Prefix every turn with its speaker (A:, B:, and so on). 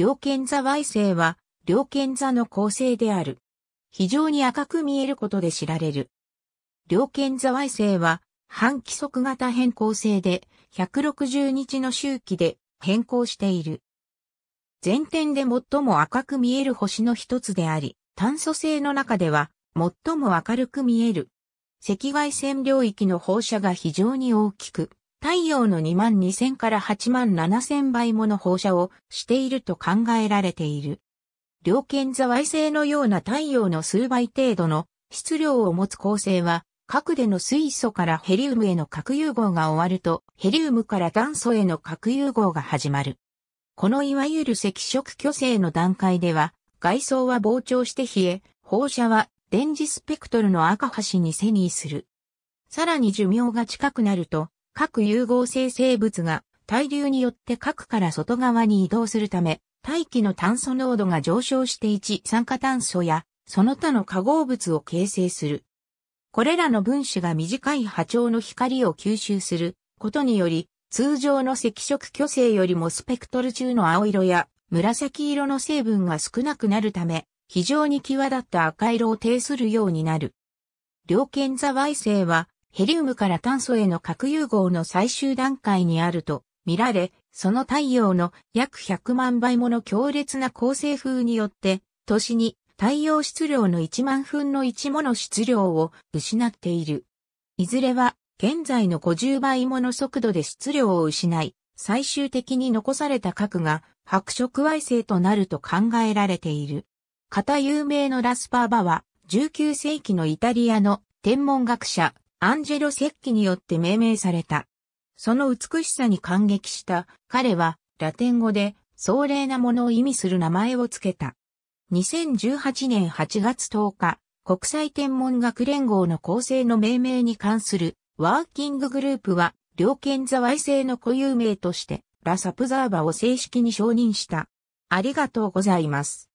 A: 両剣座矮星は、両剣座の構成である。非常に赤く見えることで知られる。両剣座矮星は、半規則型変更性で、160日の周期で変更している。全天で最も赤く見える星の一つであり、炭素性の中では最も明るく見える。赤外線領域の放射が非常に大きく、太陽の2万2000から8万7000倍もの放射をしていると考えられている。両剣座矮星のような太陽の数倍程度の質量を持つ構成は、核での水素からヘリウムへの核融合が終わると、ヘリウムから炭素への核融合が始まる。このいわゆる赤色巨星の段階では、外装は膨張して冷え、放射は電磁スペクトルの赤端に遷移する。さらに寿命が近くなると、各融合生成物が対流によって核から外側に移動するため、大気の炭素濃度が上昇して1酸化炭素やその他の化合物を形成する。これらの分子が短い波長の光を吸収することにより、通常の赤色巨星よりもスペクトル中の青色や紫色の成分が少なくなるため、非常に際立った赤色を呈するようになる。両剣座矮星はヘリウムから炭素への核融合の最終段階にあると見られ、その太陽の約100万倍もの強烈な構成風によって、年に太陽質量の1万分の1もの質量を失っている。いずれは現在の50倍もの速度で質量を失い、最終的に残された核が白色矮星となると考えられている。型有名のラスパーバは19世紀のイタリアの天文学者アンジェロ・セッキによって命名された。その美しさに感激した彼はラテン語で壮麗なものを意味する名前を付けた。2018年8月10日、国際天文学連合の構成の命名に関するワーキンググループは、両県座外制の固有名として、ラサプザーバを正式に承認した。ありがとうございます。